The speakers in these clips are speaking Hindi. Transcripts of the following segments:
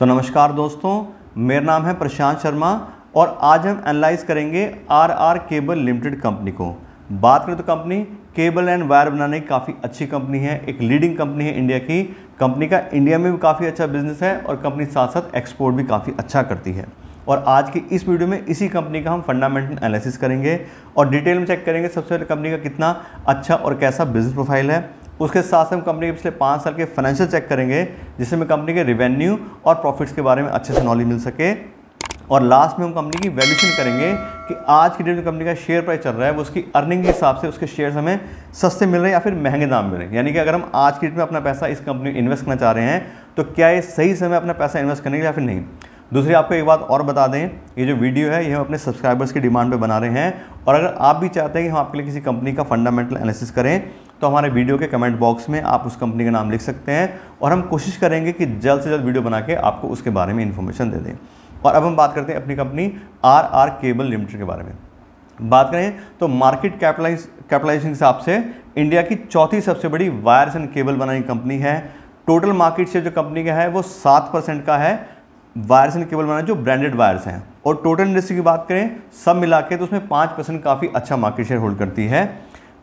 तो नमस्कार दोस्तों मेरा नाम है प्रशांत शर्मा और आज हम एनालाइज करेंगे R R cable limited company को बात करें तो कंपनी केबल एंड वायर बनाने की काफ़ी अच्छी कंपनी है एक लीडिंग कंपनी है इंडिया की कंपनी का इंडिया में भी काफ़ी अच्छा बिजनेस है और कंपनी साथ साथ एक्सपोर्ट भी काफ़ी अच्छा करती है और आज की इस वीडियो में इसी कंपनी का हम फंडामेंटल एनालिसिस करेंगे और डिटेल में चेक करेंगे सबसे पहले कंपनी का कितना अच्छा और कैसा बिजनेस प्रोफाइल है उसके साथ हम कंपनी के पिछले पाँच साल के फाइनेंशियल चेक करेंगे जिससे हमें कंपनी के रिवेन्यू और प्रॉफिट्स के बारे में अच्छे से नॉलेज मिल सके और लास्ट में हम कंपनी की वैल्यूशन करेंगे कि आज की डेट में कंपनी का शेयर प्राइस चल रहा है वो उसकी अर्निंग के हिसाब से उसके शेयर्स हमें सस्ते मिल रहे हैं या फिर महंगे दाम मिल रहे हैं यानी कि अगर हम आज की डेट में अपना पैसा इस कंपनी में इन्वेस्ट करना चाह रहे हैं तो क्या ये सही समय अपना पैसा इन्वेस्ट करेंगे या फिर नहीं दूसरी आपको एक बात और बता दें ये जो वीडियो है ये हम अपने सब्सक्राइबर्स की डिमांड पर बना रहे हैं और अगर आप भी चाहते हैं कि हम आपके लिए किसी कंपनी का फंडामेंटल एनालिसिस करें तो हमारे वीडियो के कमेंट बॉक्स में आप उस कंपनी का नाम लिख सकते हैं और हम कोशिश करेंगे कि जल्द से जल्द वीडियो बना के आपको उसके बारे में इन्फॉर्मेशन दे दें और अब हम बात करते हैं अपनी company R R cable limited के बारे में बात करें तो मार्केट कैपिटलाइज कैपिटलाइजेशन के हिसाब से इंडिया की चौथी सबसे बड़ी वायर्स एंड केबल बनाने कंपनी है टोटल मार्केट शेयर जो कंपनी का है वो सात परसेंट का है वायर्स एंड केबल बनाने जो ब्रांडेड वायर्स हैं और टोटल इंडस्ट्री की बात करें सब मिला के तो उसमें पाँच परसेंट काफ़ी अच्छा मार्केट शेयर होल्ड करती है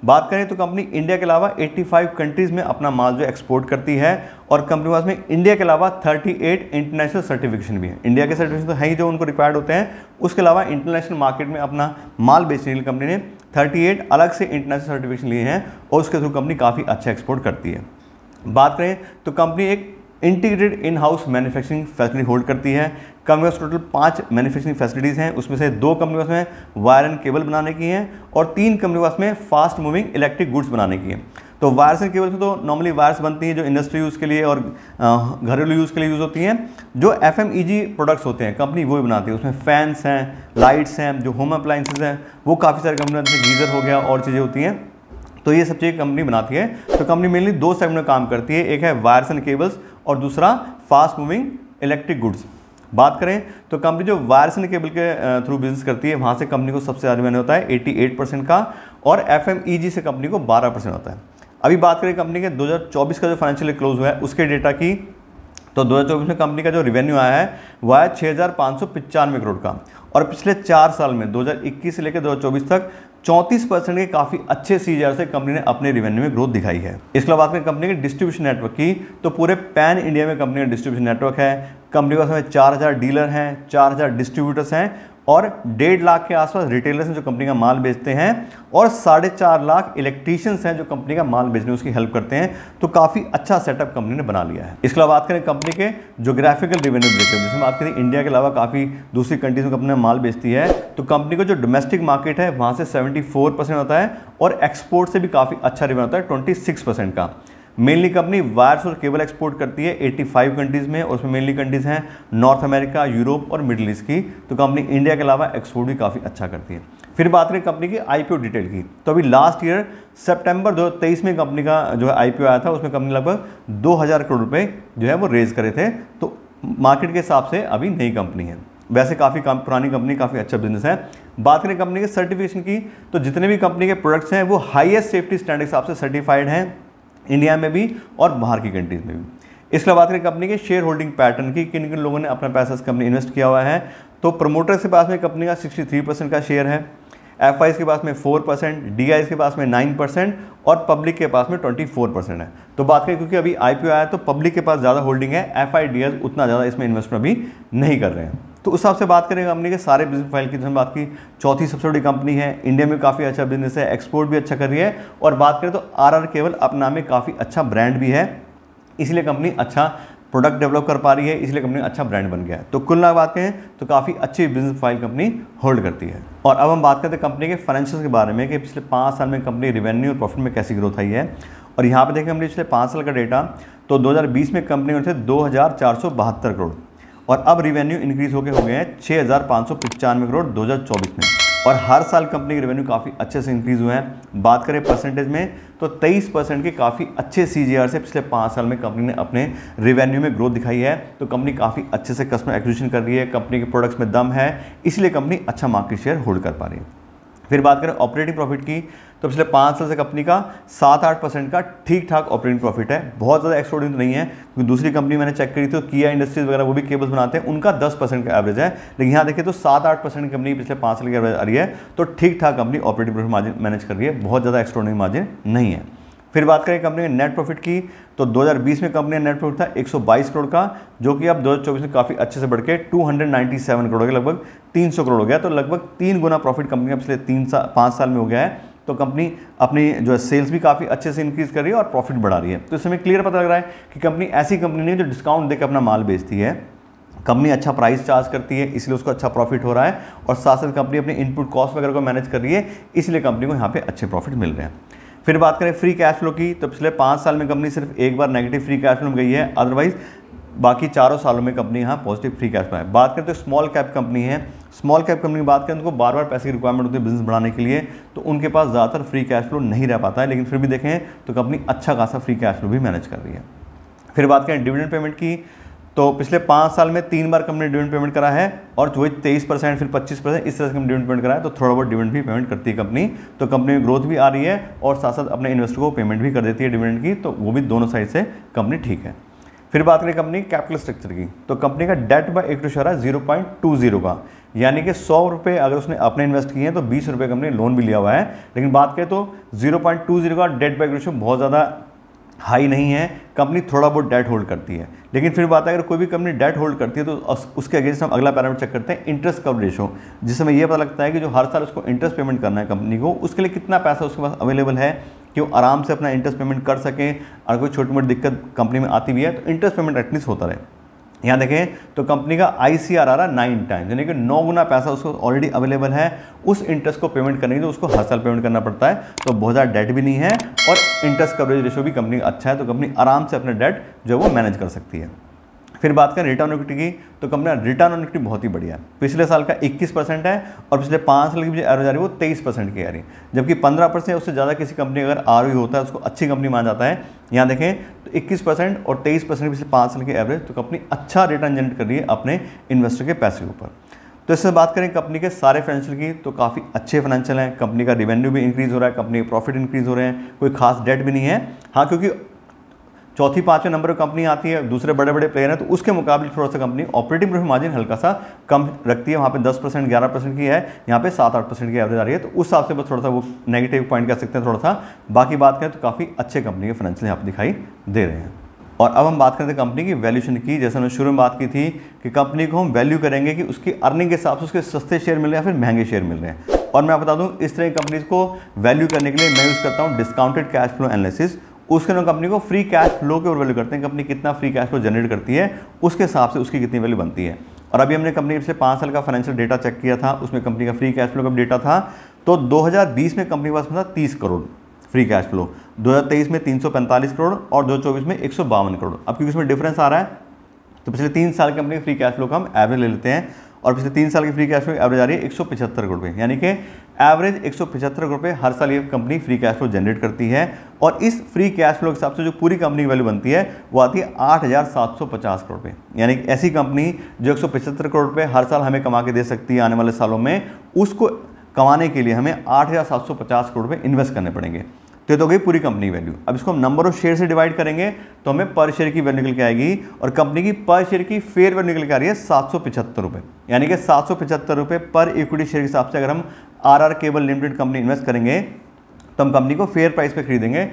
बात करें तो कंपनी इंडिया के अलावा 85 कंट्रीज़ में अपना माल जो एक्सपोर्ट करती है और कंपनी पास में इंडिया के अलावा 38 इंटरनेशनल सर्टिफिकेशन भी है इंडिया के सर्टिफिकेशन तो हैं ही जो उनको रिक्वायर्ड होते हैं उसके अलावा इंटरनेशनल मार्केट में अपना माल बेचने के लिए कंपनी ने 38 अलग से इंटरनेशनल सर्टिफिकेशन लिए हैं और उसके थ्रू कंपनी काफ़ी अच्छा एक्सपोर्ट करती है बात करें तो कंपनी एक integrated in house manufacturing facility hold करती है कंपनी टोटल पांच मैन्युफैक्चरिंग फैसिलिटीज़ हैं उसमें से दो कंपनी में वायर एंड केबल बनाने की हैं और तीन कंपनी में फास्ट मूविंग इलेक्ट्रिक गुड्स बनाने की हैं तो वायर्स एंड केबल्स में तो नॉर्मली वायर्स बनती हैं जो इंडस्ट्री यूज़ के लिए और घरेलू यूज़ के लिए यूज़ होती हैं जो एफ प्रोडक्ट्स e होते हैं कंपनी वो भी बनाती है उसमें फैंस हैं लाइट्स हैं जो होम अप्लाइंसेज हैं वो काफ़ी सारी कंपनी जैसे गीज़र हो गया और चीज़ें होती हैं तो ये सब चीज़ें कंपनी बनाती है तो कंपनी मेनली दो सेगमेंट में काम करती है एक है वायर्स एंड केबल्स और दूसरा फास्ट मूविंग इलेक्ट्रिक गुड्स बात करें तो कंपनी जो वायरस एंड केबल के थ्रू बिजनेस करती है वहाँ से कंपनी को सबसे ज़्यादा मैंने होता है 88 परसेंट का और एफ e से कंपनी को 12 परसेंट होता है अभी बात करें कंपनी के 2024 का जो फाइनेंशियल क्लोज हुआ है उसके डेटा की तो 2024 में कंपनी का जो रेवेन्यू आया है वह है छः करोड़ का और पिछले चार साल में 2021 से लेकर 2024 तक चौंतीस परसेंट के काफ़ी अच्छे सीजर से कंपनी ने अपने रेवेन्यू में ग्रोथ दिखाई है इसके अलावा बात करें कंपनी के डिस्ट्रीब्यूशन नेटवर्क की तो पूरे पैन इंडिया में कंपनी का डिस्ट्रीब्यूशन नेटवर्क है कंपनी के पास में चार हज़ार डीलर हैं चार हज़ार डिस्ट्रीब्यूटर्स हैं और डेढ़ लाख के आसपास रिटेलर्स हैं जो कंपनी का माल बेचते हैं और साढ़े चार लाख इलेक्ट्रीशियंस हैं जो कंपनी का माल बेचने उसकी हेल्प करते हैं तो काफ़ी अच्छा सेटअप कंपनी ने बना लिया है इसके अलावा बात करें कंपनी के जोग्राफिकल रिवेन्यू ब्रेकअप जिसमें बात करें इंडिया के अलावा काफ़ी दूसरी कंट्रीज में कंपनी माल बेचती है तो कंपनी का जो डोमेस्टिक मार्केट है वहाँ से सेवेंटी होता है और एक्सपोर्ट से भी काफ़ी अच्छा रिवेन्यू होता है ट्वेंटी का मेनली कंपनी वायर्स और केबल एक्सपोर्ट करती है 85 कंट्रीज़ में और उसमें मेनली कंट्रीज़ हैं नॉर्थ अमेरिका यूरोप और मिडिल ईस्ट की तो कंपनी इंडिया के अलावा एक्सपोर्ट भी काफ़ी अच्छा करती है फिर बात करें कंपनी की आईपीओ डिटेल की तो अभी लास्ट ईयर सेप्टेम्बर दो में कंपनी का जो है आई आया था उसमें कंपनी लगभग दो करोड़ रुपये जो है वो रेज करे थे तो मार्केट के हिसाब से अभी नई कंपनी है वैसे काफ़ी काम पुरानी कंपनी काफ़ी अच्छा बिजनेस है बात करें कंपनी के सर्टिफिकेशन की तो जितने भी कंपनी के प्रोडक्ट्स हैं वो हाईएस्ट सेफ्टी स्टैंडर्ड के हिसाब से सर्टिफाइड हैं इंडिया में भी और बाहर की कंट्रीज़ में भी इसके अलावा बात करें कंपनी के शेयर होल्डिंग पैटर्न की किन किन लोगों ने अपना पैसा इस कंपनी इन्वेस्ट किया हुआ है तो प्रमोटर के पास में कंपनी का 63 परसेंट का शेयर है एफ के पास में 4 परसेंट डी के पास में 9 परसेंट और पब्लिक के पास में 24 परसेंट है तो बात करें क्योंकि अभी आई आया है तो पब्लिक के पास ज़्यादा होल्डिंग है एफ उतना ज़्यादा इसमें इन्वेस्टमेंट अभी नहीं कर रहे हैं तो उस हिसाब से बात करें कंपनी के सारे बिजनेस फाइल की जिसमें बात की चौथी सबसे बड़ी कंपनी है इंडिया में काफ़ी अच्छा बिजनेस है एक्सपोर्ट भी अच्छा कर रही है और बात करें तो आर केवल अपना में काफ़ी अच्छा ब्रांड भी है इसलिए कंपनी अच्छा प्रोडक्ट डेवलप कर पा रही है इसलिए कंपनी अच्छा ब्रांड बन गया है तो कुल ना बात करें तो काफ़ी अच्छी बिजनेस फाइल कंपनी होल्ड करती है और अब हम बात करते हैं कंपनी के फाइनेंशियल के बारे में कि पिछले पाँच साल में कंपनी रेवेन्यू और प्रॉफिट में कैसी ग्रोथ आई है और यहाँ पर देखें हमने पिछले पाँच साल का डेटा तो 2020 में कंपनी थे दो करोड़ और अब रिवेन्यू इंक्रीज होकर हो गए हैं छः हज़ार पाँच सौ पचानवे करोड़ चौबीस में और हर साल कंपनी के रेवेन्यू काफ़ी अच्छे से इंक्रीज़ हुए हैं बात करें परसेंटेज में तो 23 परसेंट के काफ़ी अच्छे सी से पिछले पाँच साल में कंपनी ने अपने रेवेन्यू में ग्रोथ दिखाई है तो कंपनी काफ़ी अच्छे से कस्टमर एक्विजिशन कर रही है कंपनी के प्रोडक्ट्स में दम है इसलिए कंपनी अच्छा मार्केट शेयर होल्ड कर पा रही है फिर बात करें ऑपरेटिंग प्रॉफिट की तो पिछले पाँच साल से कंपनी का सात आठ परसेंट का ठीक ठाक ऑपरेटिंग प्रॉफिट है बहुत ज़्यादा एक्सट्रोडिंग तो नहीं है क्योंकि दूसरी कंपनी मैंने चेक करी थी किया इंडस्ट्रीज वगैरह वो भी केबल्स बनाते हैं उनका दस परसेंट का एवरेज है लेकिन यहाँ देखिए तो सात आठ परसेंट कंपनी पिछले पाँच साल की एवरेज आ रही है तो ठीक ठाक company operating profit margin manage कर रही है बहुत ज़्यादा एक्सट्रोडिंग मार्जिन नहीं है फिर बात करें कंपनी के नेट प्रॉफिट की तो 2020 में कंपनी का नेट प्रॉफिट था 122 करोड़ का जो कि अब 2024 में काफ़ी अच्छे से बढ़ के 297 करोड़ के लगभग 300 करोड़ हो गया तो लगभग तीन गुना प्रॉफिट कंपनी का पिछले तीन साल पाँच साल में हो गया है तो कंपनी अपनी जो है सेल्स भी काफ़ी अच्छे से इंक्रीज़ कर रही है और प्रॉफिट बढ़ा रही है तो इसमें क्लियर पता लग रहा है कि कंपनी ऐसी कंपनी नहीं जो डिस्काउंट देकर अपना माल बेचती है कंपनी अच्छा प्राइस चार्ज करती है इसलिए उसको अच्छा प्रॉफिट हो रहा है और साथ साथ कंपनी अपने इनपुट कॉस्ट वगैरह को मैनेज कर रही है इसलिए कंपनी को यहाँ पे अच्छे प्रॉफिट मिल रहे हैं फिर बात करें फ्री कैश फ्लो की तो पिछले पाँच साल में कंपनी सिर्फ एक बार नेगेटिव फ्री कैश फ्लो में गई है अदरवाइज़ बाकी चारों सालों में कंपनी यहाँ पॉजिटिव फ्री कैश फ्लो है बात करें तो स्मॉल कैप कंपनी है स्मॉल कैप कंपनी की बात करें तो उनको बार बार पैसे की रिक्वायरमेंट होती है बिजनेस बढ़ाने के लिए तो उनके पास ज़्यादातर फ्री कैश फ्लो नहीं रह पाता है लेकिन फिर भी देखें तो कंपनी अच्छा खासा फ्री कैश फ्लो भी मैनेज कर रही है फिर बात करें डिविडेंड पेमेंट की तो पिछले पाँच साल में तीन बार कंपनी डिविडेंड पेमेंट करा है और वही तेईस परसेंट फिर पच्चीस परसेंट इस तरह से डिविडेंड पेमेंट करा है तो थोड़ा बहुत डिविडेंड भी पेमेंट करती है कंपनी तो कंपनी में ग्रोथ भी आ रही है और साथ साथ अपने इन्वेस्टर को पेमेंट भी कर देती है डिविडेंड की तो वो भी दोनों साइड से कंपनी ठीक है फिर बात करें कंपनी कैपिटल स्ट्रक्चर की तो कंपनी का डेट बाय एक टूशारा है जीरो पॉइंट टू जीरो का यानी कि सौ रुपये अगर उसने अपने इन्वेस्ट किए हैं तो बीस रुपये कंपनी लोन भी लिया हुआ है लेकिन बात करें तो जीरो पॉइंट टू जीरो का डेट बाय इक्विटी बहुत ज़्यादा हाई नहीं है कंपनी थोड़ा बहुत डेट होल्ड करती है लेकिन फिर बात है अगर कोई भी कंपनी डेट होल्ड करती है तो उसके अगेंस्ट हम अगला पैरामीटर चेक करते हैं इंटरेस्ट कवर रेशो जिससे हमें यह पता लगता है कि जो हर साल उसको इंटरेस्ट पेमेंट करना है कंपनी को उसके लिए कितना पैसा उसके पास अवेलेबल है कि वो आराम से अपना इंटरेस्ट पेमेंट कर सकें और कोई छोटी मोटी दिक्कत कंपनी में आती भी है तो इंटरेस्ट पेमेंट एटलीस्ट होता रहे यहाँ देखें तो कंपनी का आई सी आर आ रहा है नाइन टाइम यानी कि नौ गुना पैसा उसको ऑलरेडी अवेलेबल है उस इंटरेस्ट को पेमेंट करने के लिए उसको हर साल पेमेंट करना पड़ता है तो बहुत ज़्यादा डेट भी नहीं है और इंटरेस्ट कवरेज रेशो भी कंपनी का अच्छा है तो कंपनी आराम से अपना डेट जो है वो मैनेज कर सकती है फिर बात करें रिटर्न ऑन इक्विटी की तो कंपनी रिटर्न ऑन इक्विटी बहुत ही बढ़िया है पिछले साल का 21 परसेंट है और पिछले पाँच साल की जो एवरेज आ रही है वो 23 परसेंट की आ रही है जबकि 15 परसेंट उससे ज़्यादा किसी कंपनी अगर आर होता है उसको अच्छी कंपनी माना जाता है यहाँ देखें तो इक्कीस परसेंट और तेईस परसेंट पिछले पाँच साल की एवरेज तो कंपनी अच्छा रिटर्न जनरेट कर रही है अपने इन्वेस्टर के पैसे के ऊपर तो इससे बात करें कंपनी के सारे फाइनेंशियल की तो काफ़ी अच्छे फाइनेंशियल हैं कंपनी का रिवेन्यू भी इंक्रीज़ हो रहा है कंपनी के प्रॉफिट इंक्रीज़ हो रहे हैं कोई खास डेट भी नहीं है हाँ क्योंकि चौथी पाँचवें नंबर कंपनी आती है दूसरे बड़े बड़े प्लेयर हैं तो उसके मुकाबले थोड़ा सा कंपनी ऑपरेटिव प्रॉफिट मार्जिन हल्का सा कम रखती है वहाँ पे 10 परसेंट ग्यारह परसेंट की है यहाँ पे सात आठ परसेंट की एवरेज आ रही है तो उस हिसाब से बस थोड़ा सा वो नेगेटिव पॉइंट कह सकते हैं थोड़ा सा बाकी बात करें तो काफ़ी अच्छे कंपनी के फाइनेंशियल यहाँ पर दिखाई दे रहे हैं और अब हम बात करते हैं कंपनी की वैल्यूशन की जैसे हमने शुरू में बात की थी कि कंपनी को हम वैल्यू करेंगे कि उसकी अर्निंग के हिसाब से उसके सस्ते शेयर मिल रहे हैं या फिर महंगे शेयर मिल रहे हैं और मैं बता दूं इस तरह की कंपनीज को वैल्यू करने के लिए मैं यूज़ करता हूं डिस्काउंटेड कैश फ्लो एनालिसिस उसके अंदर कंपनी को फ्री कैश फ्लो के ऊपर वैल्यू करते हैं कंपनी कितना फ्री कैश फ्लो जनरेट करती है उसके हिसाब से उसकी कितनी वैल्यू बनती है और अभी हमने कंपनी पिछले पाँच साल का फाइनेंशियल डेटा चेक किया था उसमें कंपनी का फ्री कैश फ्लो का डेटा था तो 2020 में कंपनी के पास था तीस करोड़ फ्री कैश फ्लो 2023 में 345 करोड़ और 2024 में एक करोड़ अब क्योंकि उसमें डिफरेंस आ रहा है तो पिछले तीन साल कंपनी फ्री कैश फ्लो का हम एवरेज ले लेते हैं और पिछले तीन साल की फ्री कैश फ्लो एवरेज आ रही है एक सौ पिछहत्तर करोड़ रुपये यानी कि एवरेज एक सौ पिछहत्तर करोड़ रुपये हर साल ये company free cash flow generate करती है और इस फ्री कैश फ्लो के हिसाब से जो पूरी कंपनी की वैल्यू बनती है वो आती है आठ हज़ार सात सौ पचास करोड़ रुपये यानी कि ऐसी कंपनी जो एक सौ पिछहत्तर करोड़ रुपये हर साल हमें कमा के दे सकती है आने वाले सालों में उसको कमाने के लिए हमें आठ हज़ार सात सौ पचास करोड़ रुपये इन्वेस्ट करने पड़ेंगे तो ये तो गई पूरी कंपनी वैल्यू अब इसको हम नंबर ऑफ शेयर से डिवाइड करेंगे तो हमें पर शेयर की वैल्यू निकल के आएगी और कंपनी की पर शेयर की फेयर वैल्यू निकल के आ रही है सात सौ पिछहत्तर रुपये यानी कि सात सौ पिछहत्तर रुपये पर इक्विटी शेयर के हिसाब से अगर हम R R cable limited company invest करेंगे तो हम कंपनी को फेयर प्राइस पर खरीदेंगे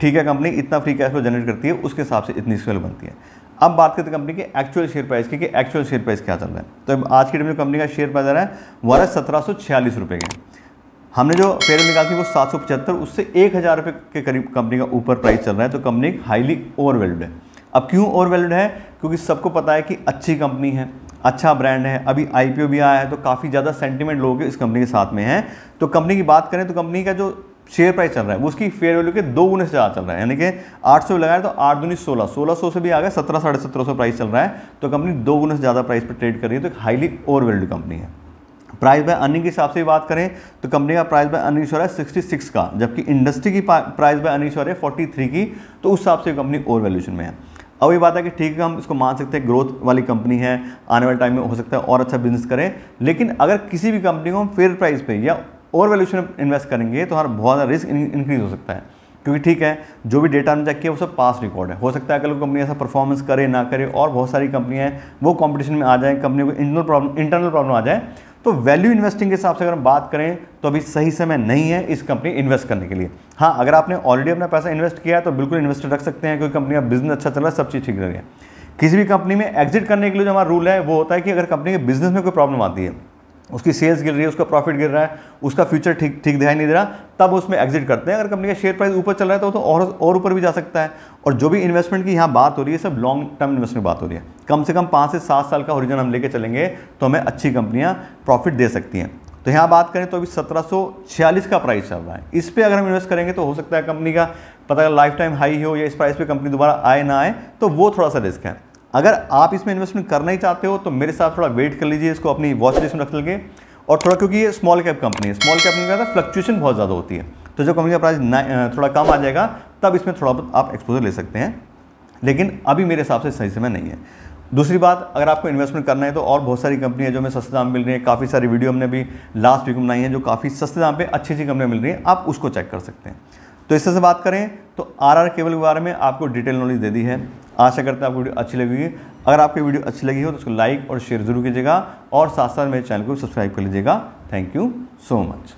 ठीक है कंपनी इतना फ्री कैश फ्लो जनरेट करती है उसके हिसाब से इतनी स्वेल बनती है अब बात करते हैं कंपनी के एक्चुअल शेयर प्राइस की कि एक्चुअल शेयर प्राइस क्या चल रहा है तो आज की डेट में कंपनी का शेयर प्राइस आ रहा है वह सत्रह सौ छियालीस रुपये का हमने जो फेयर निकाली थी वो सात सौ पचहत्तर उससे एक हज़ार रुपये के करीब कंपनी का ऊपर प्राइस चल रहा है तो कंपनी हाईली ओवर वैल्यूड है अब क्यों ओवर वैल्यूड है क्योंकि सबको पता है कि अच्छी कंपनी है अच्छा ब्रांड है अभी आई भी आया है तो काफ़ी ज़्यादा सेंटिमेंट लोग इस कंपनी के साथ में हैं तो कंपनी की बात करें तो कंपनी का जो शेयर प्राइस चल रहा है वो उसकी फेयर वैल्यू के दो गुने से ज़्यादा चल रहा है यानी कि आठ सौ लगाया तो आठ दूनी सोलह सोलह सौ से भी आ गया सत्रह साढ़े सत्रह सौ प्राइस चल रहा है तो कंपनी दो गुने से ज़्यादा प्राइस पर ट्रेड कर रही है तो एक हाईली ओवर वैल्यूड कंपनी है प्राइस बाय अर्निंग के हिसाब से बात करें तो कंपनी का प्राइस बाय अर्निंग शोर है सिक्सटी का जबकि इंडस्ट्री की प्राइस बाय अर्निंग शोर है फोर्टी की तो उस हिसाब से कंपनी ओवर वैल्यूशन में है अब ये बात है कि ठीक है हम इसको मान सकते हैं ग्रोथ वाली कंपनी है आने वाले टाइम में हो सकता है और अच्छा बिजनेस करें लेकिन अगर किसी भी कंपनी को हम फेयर प्राइस पे या ओवर वैल्यूशन में इन्वेस्ट करेंगे तो हमारा बहुत ज़्यादा रिस्क इंक्रीज हो सकता है क्योंकि ठीक है जो भी डेटा हमने चेक किया वो सब पास रिकॉर्ड है हो सकता है अगर कंपनी ऐसा परफॉर्मेंस करे ना करे और बहुत सारी कंपनियाँ हैं वो कॉम्पिटिशन में आ जाए कंपनी को इंटरनल प्रॉब्लम इंटरनल प्रॉब्लम आ जाए तो वैल्यू इन्वेस्टिंग के हिसाब से अगर हम बात करें तो अभी सही समय नहीं है इस कंपनी इन्वेस्ट करने के लिए हाँ अगर आपने ऑलरेडी अपना पैसा इन्वेस्ट किया है तो बिल्कुल इन्वेस्ट रख सकते हैं क्योंकि कंपनी का बिजनेस अच्छा चल रहा है सब चीज़ ठीक रह रही है किसी भी कंपनी में एग्जिट करने के लिए जो हमारा रूल है वो होता है कि अगर कंपनी के बिजनेस में कोई प्रॉब्लम आती है उसकी सेल्स गिर रही है उसका प्रॉफिट गिर रहा है उसका फ्यूचर ठीक ठीक दिखाई नहीं दे रहा तब उसमें एग्जिट करते हैं अगर कंपनी का शेयर प्राइस ऊपर चल रहा है तो, तो और और ऊपर भी जा सकता है और जो भी इन्वेस्टमेंट की यहाँ बात हो रही है सब लॉन्ग टर्म इन्वेस्टमेंट बात हो रही है कम से कम पाँच से सात साल का ओरिजिन हम लेके चलेंगे तो हमें अच्छी कंपनियाँ प्रॉफिट दे सकती हैं तो यहाँ बात करें तो अभी सत्रह का प्राइस चल रहा है इस पर अगर हम इन्वेस्ट करेंगे तो हो सकता है कंपनी का पता लाइफ टाइम हाई हो या इस प्राइस पर कंपनी दोबारा आए ना आए तो वो थोड़ा सा रिस्क है अगर आप इसमें इन्वेस्टमेंट करना ही चाहते हो तो मेरे साथ थोड़ा वेट कर लीजिए इसको अपनी वॉच लिस्ट में रख लेंगे और थोड़ा क्योंकि ये स्मॉल कैप कंपनी है स्मॉल कैप कंपनी का फ्लक्चुएशन बहुत ज़्यादा होती है तो जब कंपनी का प्राइस थोड़ा कम आ जाएगा तब इसमें थोड़ा बहुत आप एक्सपोजर ले सकते हैं लेकिन अभी मेरे हिसाब से सही समय नहीं है दूसरी बात अगर आपको इन्वेस्टमेंट करना है तो और बहुत सारी कंपनी है जो हमें सस्ते दाम मिल रही है काफ़ी सारी वीडियो हमने अभी लास्ट वीक में बनाई है जो काफ़ी सस्ते दाम पे अच्छी अच्छी कंपनियाँ मिल रही हैं आप उसको चेक कर सकते हैं तो इस तरह से बात करें तो आर आर केबल के बारे में आपको डिटेल नॉलेज दे दी है आशा करते हैं आपको वीडियो अच्छी लगी अगर आपकी वीडियो अच्छी लगी हो तो उसको लाइक और शेयर जरूर कीजिएगा और साथ साथ मेरे चैनल को सब्सक्राइब कर लीजिएगा थैंक यू सो मच